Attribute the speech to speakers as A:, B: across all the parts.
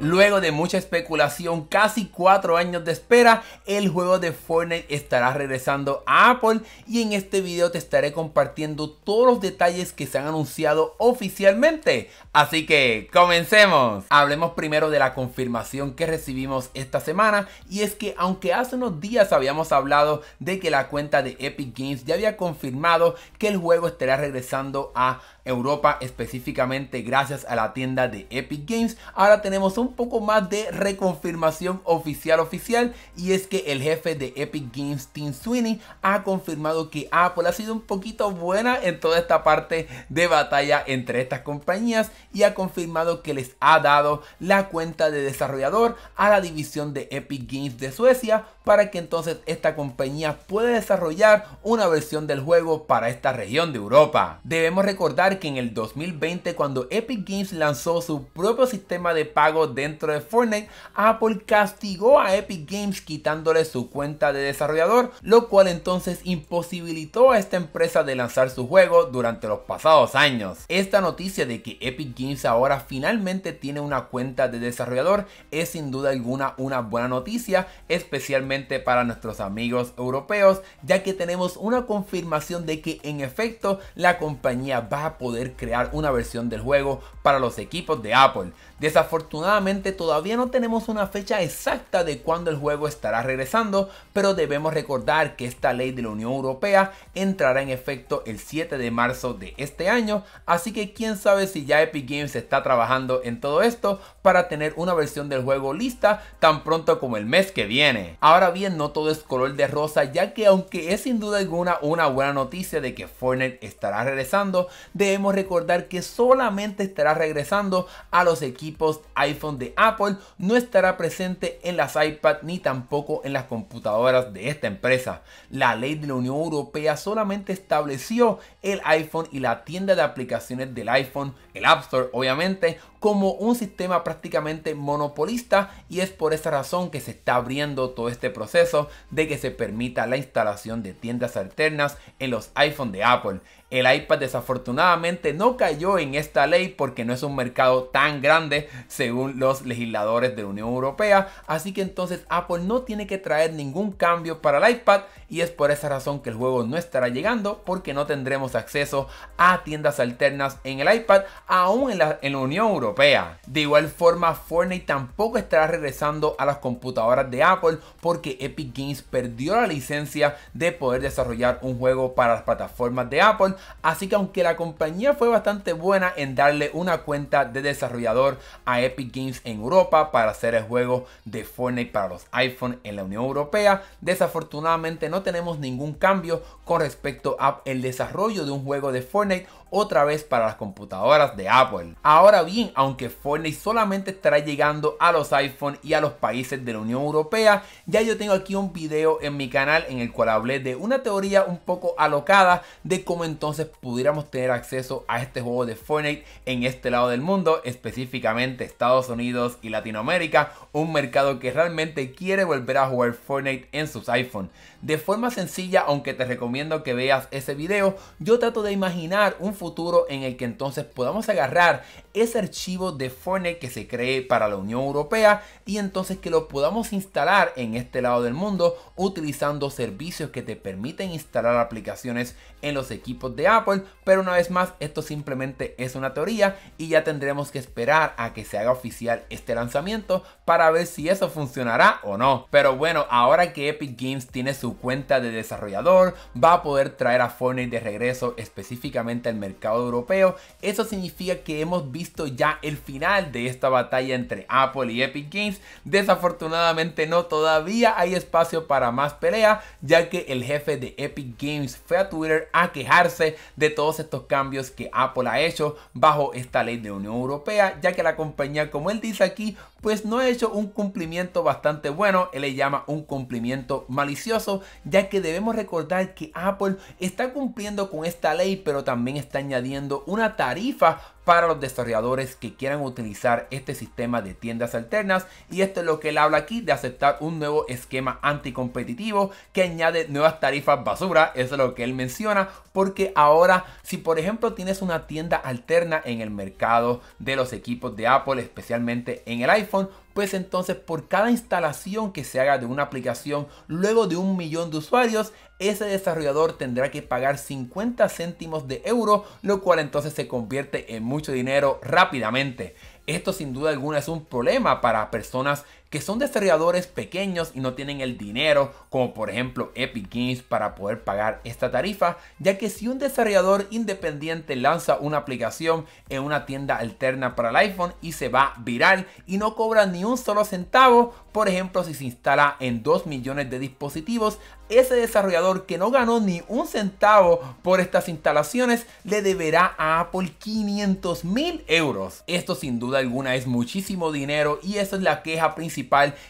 A: Luego de mucha especulación, casi cuatro años de espera, el juego de Fortnite estará regresando a Apple y en este video te estaré compartiendo todos los detalles que se han anunciado oficialmente. Así que, comencemos. Hablemos primero de la confirmación que recibimos esta semana y es que aunque hace unos días habíamos hablado de que la cuenta de Epic Games ya había confirmado que el juego estará regresando a Apple, Europa específicamente gracias a la tienda de Epic Games. Ahora tenemos un poco más de reconfirmación oficial oficial y es que el jefe de Epic Games, Tim Sweeney, ha confirmado que Apple ha sido un poquito buena en toda esta parte de batalla entre estas compañías y ha confirmado que les ha dado la cuenta de desarrollador a la división de Epic Games de Suecia para que entonces esta compañía pueda desarrollar una versión del juego para esta región de Europa. Debemos recordar que en el 2020 cuando Epic Games lanzó su propio sistema de pago dentro de Fortnite, Apple castigó a Epic Games quitándole su cuenta de desarrollador, lo cual entonces imposibilitó a esta empresa de lanzar su juego durante los pasados años. Esta noticia de que Epic Games ahora finalmente tiene una cuenta de desarrollador es sin duda alguna una buena noticia, especialmente para nuestros amigos europeos, ya que tenemos una confirmación de que en efecto la compañía va a poder crear una versión del juego para los equipos de Apple. Desafortunadamente todavía no tenemos una fecha exacta de cuándo el juego estará regresando, pero debemos recordar que esta ley de la Unión Europea entrará en efecto el 7 de marzo de este año, así que quién sabe si ya Epic Games está trabajando en todo esto para tener una versión del juego lista tan pronto como el mes que viene. Ahora bien, no todo es color de rosa, ya que aunque es sin duda alguna una buena noticia de que Fortnite estará regresando, de debemos recordar que solamente estará regresando a los equipos iPhone de Apple, no estará presente en las iPad ni tampoco en las computadoras de esta empresa. La ley de la Unión Europea solamente estableció el iPhone y la tienda de aplicaciones del iPhone, el App Store obviamente, como un sistema prácticamente monopolista y es por esa razón que se está abriendo todo este proceso de que se permita la instalación de tiendas alternas en los iPhone de Apple. El iPad desafortunadamente no cayó en esta ley porque no es un mercado tan grande según los legisladores de la Unión Europea. Así que entonces Apple no tiene que traer ningún cambio para el iPad y es por esa razón que el juego no estará llegando porque no tendremos acceso a tiendas alternas en el iPad aún en la, Unión Europea. De igual forma Fortnite tampoco estará regresando a las computadoras de Apple porque Epic Games perdió la licencia de poder desarrollar un juego para las plataformas de Apple, así que aunque la compañía fue bastante buena en darle una cuenta de desarrollador a Epic Games en Europa para hacer el juego de Fortnite para los iPhone en la Unión Europea, desafortunadamente no tenemos ningún cambio con respecto al desarrollo de un juego de Fortnite otra vez para las computadoras de Apple. Ahora bien, aunque Fortnite solamente estará llegando a los iPhone y a los países de la Unión Europea, ya yo tengo aquí un video en mi canal en el cual hablé de una teoría un poco alocada de cómo entonces pudiéramos tener acceso a este juego de Fortnite en este lado del mundo, específicamente Estados Unidos y Latinoamérica, un mercado que realmente quiere volver a jugar Fortnite en sus iPhone. De forma sencilla, aunque te recomiendo que veas ese video, yo trato de imaginar un futuro en el que entonces podamos agarrar ese archivo de Fortnite que se cree para la Unión Europea y entonces que lo podamos instalar en este lado del mundo utilizando servicios que te permiten instalar aplicaciones en los equipos de Apple, pero una vez más esto simplemente es una teoría y ya tendremos que esperar a que se haga oficial este lanzamiento para ver si eso funcionará o no. Pero bueno, ahora que Epic Games tiene su cuenta de desarrollador, va a poder traer a Fortnite de regreso específicamente al mercado mercado europeo, eso significa que hemos visto ya el final de esta batalla entre Apple y Epic Games. Desafortunadamente no, todavía hay espacio para más pelea, ya que el jefe de Epic Games fue a Twitter a quejarse de todos estos cambios que Apple ha hecho bajo esta ley de Unión Europea, ya que la compañía, como él dice aquí, pues no ha hecho un cumplimiento bastante bueno, él le llama un cumplimiento malicioso, ya que debemos recordar que Apple está cumpliendo con esta ley, pero también está añadiendo una tarifa para los desarrolladores que quieran utilizar este sistema de tiendas alternas y esto es lo que él habla aquí de aceptar un nuevo esquema anticompetitivo que añade nuevas tarifas basura, eso es lo que él menciona, porque ahora si por ejemplo tienes una tienda alterna en el mercado de los equipos de Apple, especialmente en el iPhone, pues entonces por cada instalación que se haga de una aplicación luego de un millón de usuarios, ese desarrollador tendrá que pagar 50 céntimos de euro, lo cual entonces se convierte en muy dinero rápidamente. Esto sin duda alguna es un problema para personas que son desarrolladores pequeños y no tienen el dinero, como por ejemplo Epic Games, para poder pagar esta tarifa, ya que si un desarrollador independiente lanza una aplicación en una tienda alterna para el iPhone y se va viral y no cobra ni un solo centavo, por ejemplo si se instala en 2 millones de dispositivos, ese desarrollador que no ganó ni un centavo por estas instalaciones le deberá a Apple 500 mil euros. Esto sin duda alguna es muchísimo dinero y eso es la queja principal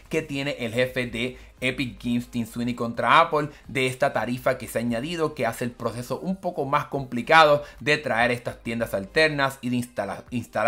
A: que tiene el jefe de Epic Games, Sweeney contra Apple de esta tarifa que se ha añadido que hace el proceso un poco más complicado de traer estas tiendas alternas y de instalar,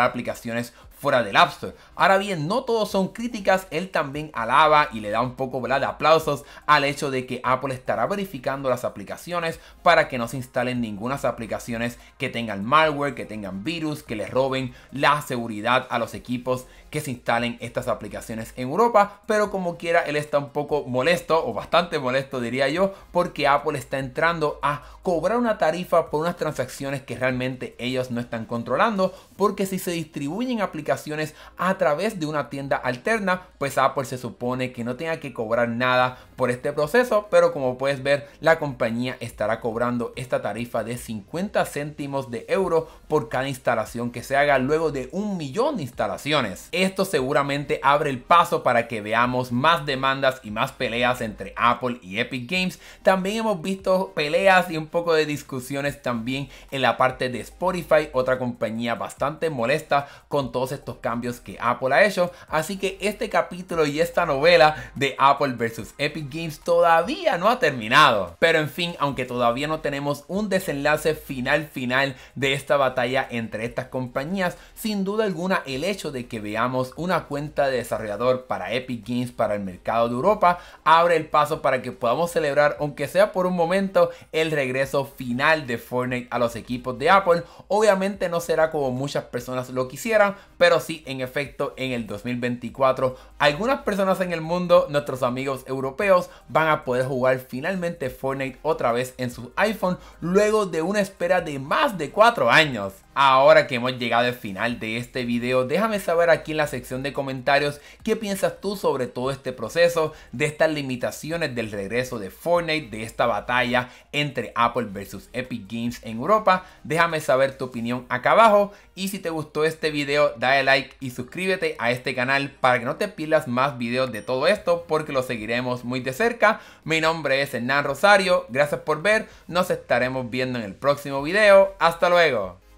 A: aplicaciones fuera del App Store. Ahora bien, no todos son críticas, él también alaba y le da un poco de aplausos al hecho de que Apple estará verificando las aplicaciones para que no se instalen ninguna aplicaciones que tengan malware, que tengan virus, que le roben la seguridad a los equipos que se instalen estas aplicaciones en Europa, pero como quiera él está un poco molesto o bastante molesto diría yo porque Apple está entrando a cobrar una tarifa por unas transacciones que realmente ellos no están controlando porque si se distribuyen aplicaciones a través de una tienda alterna pues Apple se supone que no tenga que cobrar nada por este proceso pero como puedes ver la compañía estará cobrando esta tarifa de 50 céntimos de euro por cada instalación que se haga luego de un millón de instalaciones esto seguramente abre el paso para que veamos más demandas y más peleas entre Apple y Epic Games. También hemos visto peleas y un poco de discusiones también en la parte de Spotify, otra compañía bastante molesta con todos estos cambios que Apple ha hecho. Así que este capítulo y esta novela de Apple versus Epic Games todavía no ha terminado. Pero en fin, aunque todavía no tenemos un desenlace final final de esta batalla entre estas compañías, sin duda alguna el hecho de que veamos una cuenta de desarrollador para Epic Games para el mercado de Europa abre el paso para que podamos celebrar, aunque sea por un momento, el regreso final de Fortnite a los equipos de Apple. Obviamente no será como muchas personas lo quisieran, pero sí, en efecto, en el 2024, algunas personas en el mundo, nuestros amigos europeos, van a poder jugar finalmente Fortnite otra vez en su iPhone luego de una espera de más de 4 años. Ahora que hemos llegado al final de este video, déjame saber aquí en la sección de comentarios qué piensas tú sobre todo este proceso, de estas limitaciones del regreso de Fortnite, de esta batalla entre Apple versus Epic Games en Europa. Déjame saber tu opinión acá abajo y si te gustó este video, dale like y suscríbete a este canal para que no te pierdas más videos de todo esto porque lo seguiremos muy de cerca. Mi nombre es Hernán Rosario, gracias por ver, nos estaremos viendo en el próximo video. Hasta luego.